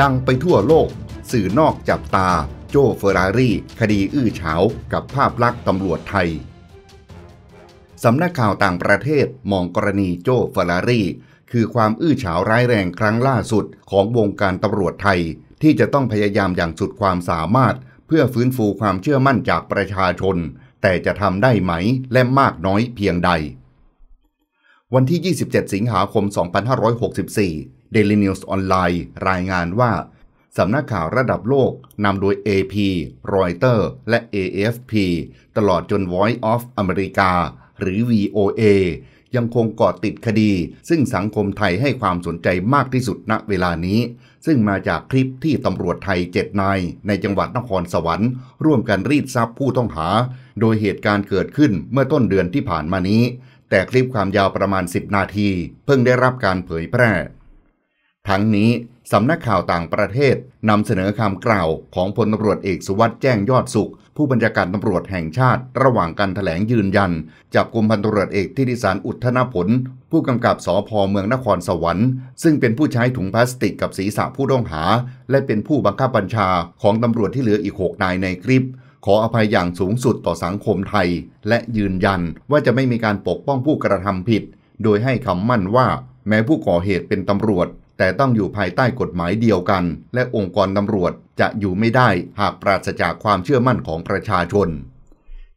ดัง ไปทั่วโลก สื่อนอกจับตาโจเฟอร์รารี่ คดีอื้อฉา กับภาพลักษณ์ตำรวจไทย สำนักข่าวต่างประเทศมองกรณีโจเฟอร์รารี่ คือความอื้อฉาร้ายแรงครั้งล่าสุดของวงการตำรวจไทย ที่จะต้องพยายามอย่างสุดความสามารถ เพื่อฟื้นฟูความเชื่อมั่นจากประชาชน แต่จะทำได้ไหมและมากน้อยเพียงใด วันที่ 27สิงหาคม2564 Daily News ออนไลน์รายงานว่า สำนักข่าวระดับโลกนำโดย AP Reuters และ AFP ตลอดจน Voice of America หรือ VOA ยังคงเกาะติดคดี ซึ่งสังคมไทยให้ความสนใจมากที่สุดณเวลานี้ ซึ่งมาจากคลิปที่ตำรวจไทยเจ็ดนาย ในจังหวัดนครสวรรค์ ร่วมกันรีดทรัพย์ผู้ต้องหา โดยเหตุการณ์เกิดขึ้นเมื่อต้นเดือนที่ผ่านมานี้ แต่คลิปความยาวประมาณ 10 นาที เพิ่งได้รับการเผยแพร่ทั้งนี้ สำนักข่าวต่างประเทศ นำเสนอคำกล่าวของพลตำรวจเอกสุวัสด์แจ้งยอดสุขผู้บัญชาการตำรวจแห่งชาติ ระหว่างการถแถลงยืนยัน จับกลุ่มพันตำรวจเอกทิติสารอุทธนผล ผู้กำกับสอพอเมืองนครสวรรค์ ซึ่งเป็นผู้ใช้ถุงพลาสติกกับศีรษะผู้ต้องหา และเป็นผู้บังคับบัญชาของตำรวจที่เหลืออีกหกนายในคลิปขออภัยอย่างสูงสุดต่อสังคมไทย และยืนยันว่าจะไม่มีการปกป้องผู้กระทำผิด โดยให้คำมั่นว่าแม้ผู้ก่อเหตุเป็นตำรวจแต่ต้องอยู่ภายใต้กฎหมายเดียวกัน และองค์กรตำรวจจะอยู่ไม่ได้หากปราศจากความเชื่อมั่นของประชาชน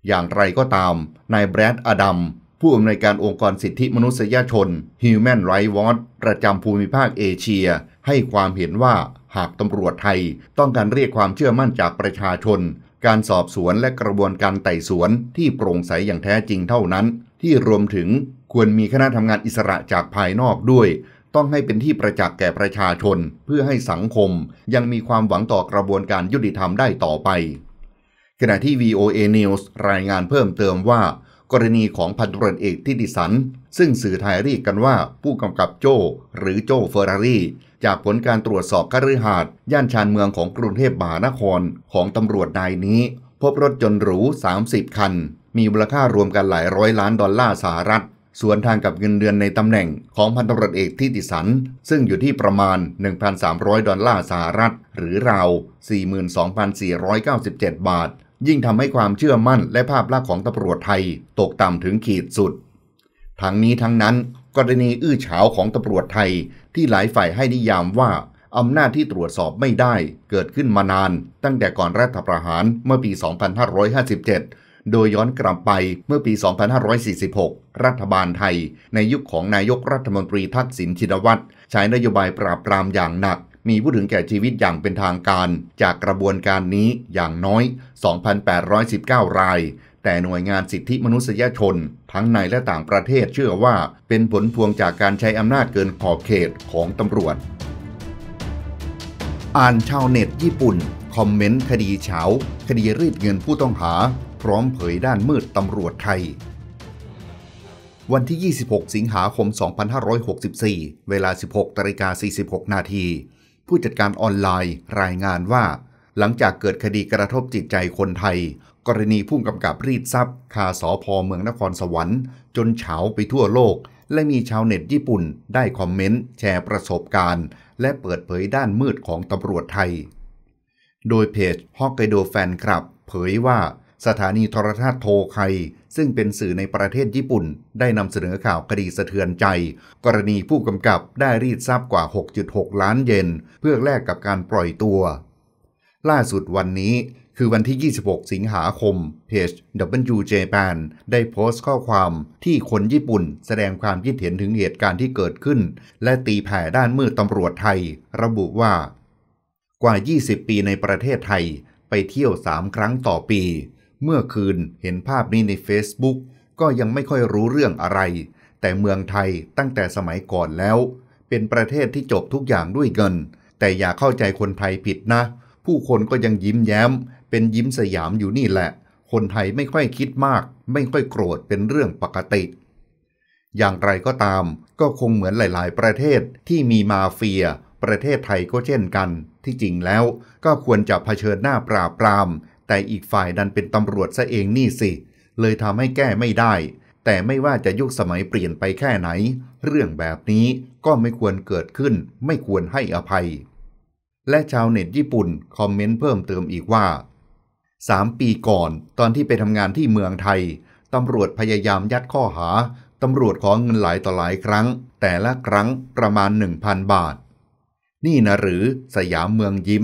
อย่างไรก็ตามนายแบรดอดัมผู้อำนวยการองค์กรสิทธิมนุษยชน Human Rights Watch ประจำภูมิภาคเอเชีย ให้ความเห็นว่าหากตำรวจไทยต้องการเรียกความเชื่อมั่นจากประชาชน การสอบสวนและกระบวนการไต่สวนที่โปร่งใสอย่างแท้จริงเท่านั้น ที่รวมถึงควรมีคณะทำงานอิสระจากภายนอกด้วยต้องให้เป็นที่ประจักษ์แก่ประชาชน เพื่อให้สังคมยังมีความหวังต่อกระบวนการยุติธรรมได้ต่อไป ขณะที่ VOA News รายงานเพิ่มเติมว่า กรณีของพันตรวจเอกทิติสัน ซึ่งสื่อไทยเรียกกันว่าผู้กำกับโจหรือโจเฟอร์รารี่จากผลการตรวจสอบคฤหาสน์ย่านชานเมืองของกรุงเทพมหานครของตำรวจนายนี้ พบรถจนหรู30 คัน มีมูลค่ารวมกันหลายร้อยล้านดอลลาร์สหรัฐสวนทางกับเงินเดือนในตำแหน่งของพันตำรวจเอกทิติสัน ซึ่งอยู่ที่ประมาณ 1,300 ดอลลาร์สหรัฐ หรือราว42,497 บาท ยิ่งทำให้ความเชื่อมั่นและภาพลักษณ์ของตำรวจไทยตกต่ำถึงขีดสุด ทั้งนี้ทั้งนั้น กรณีอื้อเฉาของตำรวจไทยที่หลายฝ่ายให้นิยามว่าอำนาจที่ตรวจสอบไม่ได้เกิดขึ้นมานานตั้งแต่ก่อนรัฐประหารเมื่อปี2557 โดยย้อนกลับไปเมื่อปี 2546รัฐบาลไทยในยุคของนายกรัฐมนตรีทักษิณชินวัตรใช้นโยบายปราบปรามอย่างหนัก มีผู้ถึงแก่ชีวิตอย่างเป็นทางการ จากกระบวนการนี้อย่างน้อย 2,819 ราย แต่หน่วยงานสิทธิมนุษยชน ทั้งในและต่างประเทศเชื่อว่าเป็นผลพวงจากการใช้อำนาจเกินขอบเขตของตำรวจ อ่านชาวเน็ตญี่ปุ่นคอมเมนต์คดีเฉาคดีรีดเงินผู้ต้องหา พร้อมเผยด้านมืดตำรวจไทยวันที่ 26 สิงหาคม 2564 เวลา 16 ตริกา46 นาที ผู้จัดการออนไลน์รายงานว่า หลังจากเกิดคดีกระทบจิตใจคนไทย กรณีผู้กำกับรีดทรัพย์คาสอพอเมืองนครสวรรค์ จนเฉาไปทั่วโลก และมีชาวเน็ตญี่ปุ่นได้คอมเมนต์แชร์ประสบการณ์ และเปิดเผยด้านมืดของตำรวจไทย โดยเพจฮอกไกโดแฟนคลับเผยว่าสถานีโทรทัศน์โทไคซึ่งเป็นสื่อในประเทศญี่ปุ่นได้นำเสนอข่าวคดีสะเทือนใจ กรณีผู้กำกับได้รีดทรัพย์กว่า 6.6 ล้านเยนเพื่อแลกกับการปล่อยตัว ล่าสุดวันนี้คือวันที่ 26 สิงหาคมเพจ W Japan ได้โพสต์ข้อความที่คนญี่ปุ่นแสดงความคิดเห็นถึงเหตุการณ์ที่เกิดขึ้น และตีแผ่ด้านมืดตำรวจไทย ระบุว่า กว่า 20 ปีในประเทศไทยไปเที่ยว3ครั้งต่อปีเมื่อคืนเห็นภาพนี้ใน Facebook ก็ยังไม่ค่อยรู้เรื่องอะไร แต่เมืองไทยตั้งแต่สมัยก่อนแล้ว เป็นประเทศที่จบทุกอย่างด้วยเงิน แต่อย่าเข้าใจคนไทยผิดนะ ผู้คนก็ยังยิ้มแย้ม เป็นยิ้มสยามอยู่นี่แหละ คนไทยไม่ค่อยคิดมาก ไม่ค่อยโกรธเป็นเรื่องปกติ อย่างไรก็ตามก็คงเหมือนหลาย ๆ ประเทศที่มีมาเฟีย ประเทศไทยก็เช่นกัน ที่จริงแล้วก็ควรจะะเผชิญหน้าปราบปรามแต่อีกฝ่ายดันเป็นตำรวจซะเองนี่สิ เลยทำให้แก้ไม่ได้ แต่ไม่ว่าจะยุคสมัยเปลี่ยนไปแค่ไหน เรื่องแบบนี้ก็ไม่ควรเกิดขึ้น ไม่ควรให้อภัย และชาวเน็ตญี่ปุ่นคอมเมนต์เพิ่มเติมอีกว่า 3 ปีก่อนตอนที่ไปทำงานที่เมืองไทย ตำรวจพยายามยัดข้อหา ตำรวจขอเงินหลายต่อหลายครั้ง แต่ละครั้งประมาณ 1,000 บาท นี่นะหรือ สยามเมืองยิ้ม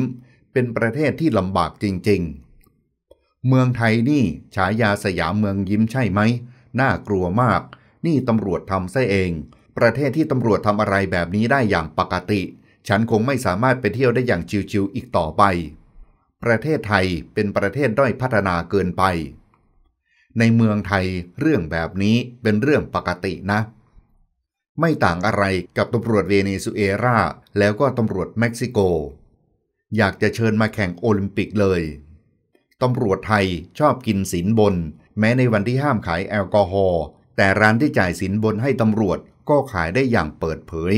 เป็นประเทศที่ลำบากจริงๆเมืองไทยนี่ฉายาสยามเมืองยิ้มใช่ไหม น่ากลัวมาก นี่ตำรวจทำซะเอง ประเทศที่ตำรวจทำอะไรแบบนี้ได้อย่างปกติ ฉันคงไม่สามารถไปเที่ยวได้อย่างชิวๆอีกต่อไป ประเทศไทยเป็นประเทศด้อยพัฒนาเกินไป ในเมืองไทยเรื่องแบบนี้เป็นเรื่องปกตินะ ไม่ต่างอะไรกับตำรวจเวเนซุเอลาแล้วก็ตำรวจเม็กซิโก อยากจะเชิญมาแข่งโอลิมปิกเลยตำรวจไทยชอบกินสินบน แม้ในวันที่ห้ามขายแอลกอฮอล์แต่ร้านที่จ่ายสินบนให้ตำรวจก็ขายได้อย่างเปิดเผย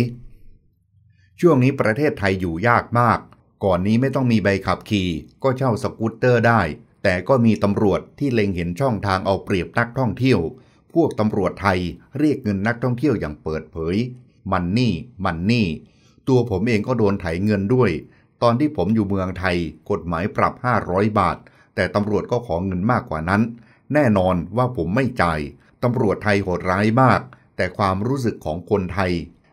ช่วงนี้ประเทศไทยอยู่ยากมาก ก่อนนี้ไม่ต้องมีใบขับขี่ ก็เช่าสกูตเตอร์ได้ แต่ก็มีตำรวจที่เล็งเห็นช่องทางเอาเปรียบนักท่องเที่ยว พวกตำรวจไทยเรียกเงินนักท่องเที่ยวอย่างเปิดเผย มันนี่ มันนี่ ตัวผมเองก็โดนไถเงินด้วย ตอนที่ผมอยู่เมืองไทยกฎหมายปรับ500บาทแต่ตำรวจก็ขอเงินมากกว่านั้น แน่นอนว่าผมไม่จ่ายตำรวจไทยโหดร้ายมาก แต่ความรู้สึกของคนไทย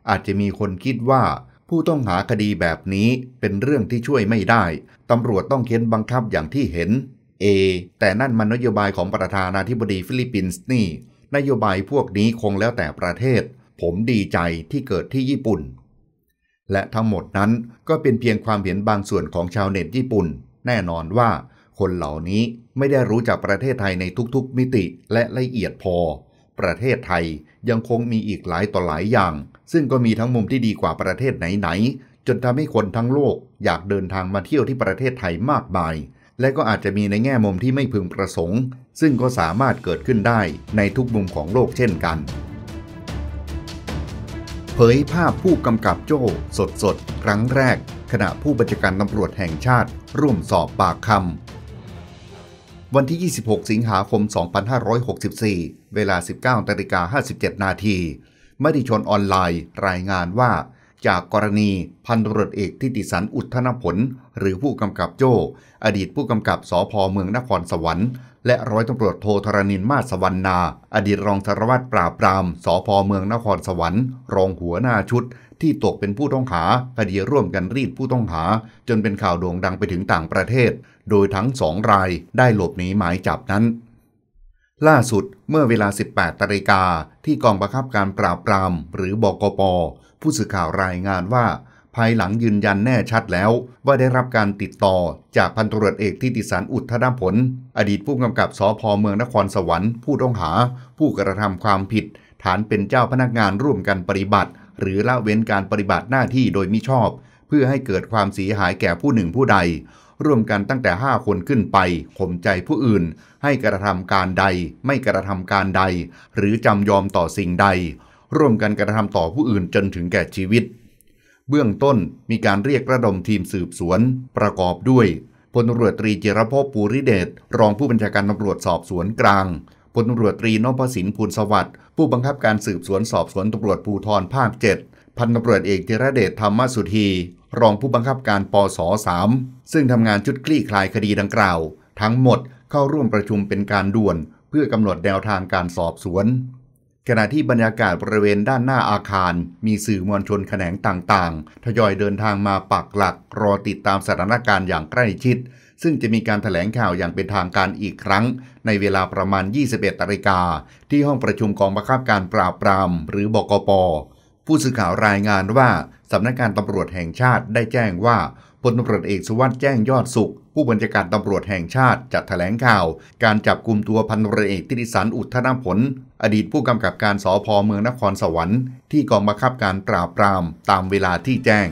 อาจจะมีคนคิดว่า ผู้ต้องหาคดีแบบนี้เป็นเรื่องที่ช่วยไม่ได้ ตำรวจต้องเค้นบังคับอย่างที่เห็น เอ แต่นั่นมันนโยบายของประธานาธิบดีฟิลิปปินส์นี่ นโยบายพวกนี้คงแล้วแต่ประเทศ ผมดีใจที่เกิดที่ญี่ปุ่น และทั้งหมดนั้นก็เป็นเพียงความเห็นบางส่วนของชาวเน็ตญี่ปุ่น แน่นอนว่าคนเหล่านี้ไม่ได้รู้จักประเทศไทยในทุกๆมิติและละเอียดพอ ประเทศไทยยังคงมีอีกหลายต่อหลายอย่าง ซึ่งก็มีทั้งมุมที่ดีกว่าประเทศไหน ๆ จนทำให้คนทั้งโลก อยากเดินทางมาเที่ยวที่ประเทศไทยมากมาย และก็อาจจะมีในแง่มุมที่ไม่พึงประสงค์ ซึ่งก็สามารถเกิดขึ้นได้ในทุกมุมของโลกเช่นกัน เผยภาพผู้กำกับโจ้ สดๆครั้งแรก ขณะผู้บัญชาการตำรวจแห่งชาติร่วมสอบปากคำวันที่ 26 สิงหาคม 2564 เวลา 19นาฬิกา57 นาทีมติชนออนไลน์รายงานว่า จากกรณีพันตรวจเอกทิติสันอุทธนผล หรือผู้กำกับโจ้อดีตผู้กำกับสอพอเมืองนครสวรรค์และร้อยตำรวจโทธรณินมาสวรรณา อดีตรองสารวัตรปราบปรามสอพอเมืองนครสวรรค์ รองหัวหน้าชุดที่ตกเป็นผู้ต้องหาคดีร่วมกันรีดผู้ต้องหาจนเป็นข่าวโด่งดังไปถึงต่างประเทศ โดยทั้งสองรายได้หลบหนีหมายจับนั้น ล่าสุดเมื่อเวลา 18 ตริกาที่กองบังคับการปราบปรามหรือบกปผู้สื่อข่าวรายงานว่า ภายหลังยืนยันแน่ชัดแล้วว่าได้รับการติดต่อจากพันตรวจเอกทิติสารอุทธนผล อดีตผู้กำกับสพเมืองนครสวรรค์ผู้ต้องหา ผู้กระทำความผิด ฐานเป็นเจ้าพนักงานร่วมกันปฏิบัติหรือละเว้นการปฏิบัติหน้าที่โดยมิชอบ เพื่อให้เกิดความเสียหายแก่ผู้หนึ่งผู้ใด ร่วมกันตั้งแต่ 5 คนขึ้นไปข่มใจผู้อื่นให้กระทำการใด ไม่กระทำการใด หรือจำยอมต่อสิ่งใด ร่วมกันกระทำต่อผู้อื่นจนถึงแก่ชีวิต เบื้องต้นมีการเรียกระดมทีมสืบสวน ประกอบด้วยพลตรวจตรีเจรพภปูริเดชรองผู้บัญชาการตำรวจสอบสวนกลางพลตำรวจตรีนพสินภูลสวัสดิ์ผู้บังคับการสืบสวนสอบสวนตำรวจภูธรภาค 7 พันตำรวจเอกธีรเดชธรรมสุธีรองผู้บังคับการปส 3 ซึ่งทำงานชุดคลี่คลายคดีดังกล่าว ทั้งหมดเข้าร่วมประชุมเป็นการด่วนเพื่อกำหนดแนวทางการสอบสวน ขณะที่บรรยากาศบริเวณด้านหน้าอาคาร มีสื่อมวลชนแขนงต่างๆทยอยเดินทางมาปักหลักรอติดตามสถานการณ์อย่างใกล้ชิดซึ่งจะมีการถแถลงข่าวอย่างเป็นทางการอีกครั้ง ในเวลาประมาณ 21นาฬิกาที่ห้องประชุมกองบังคับการปราบปรามหรือบกปผู้สื่อข่าวรายงานว่าสำนักงานตำรวจแห่งชาติได้แจ้งว่าพลตำรวจเอกสุวัสด์แจ้งยอดสุข ผู้บัญชาการตำรวจแห่งชาติจัดแถลงข่าว การจับกลุ่มตัวพันตรวเอกติติสันอุทธนผลอดีตผู้กำกับการสอพอเมืองนครสวรรค์ที่กองบังคับการปราบปรามตามเวลาที่แจ้ง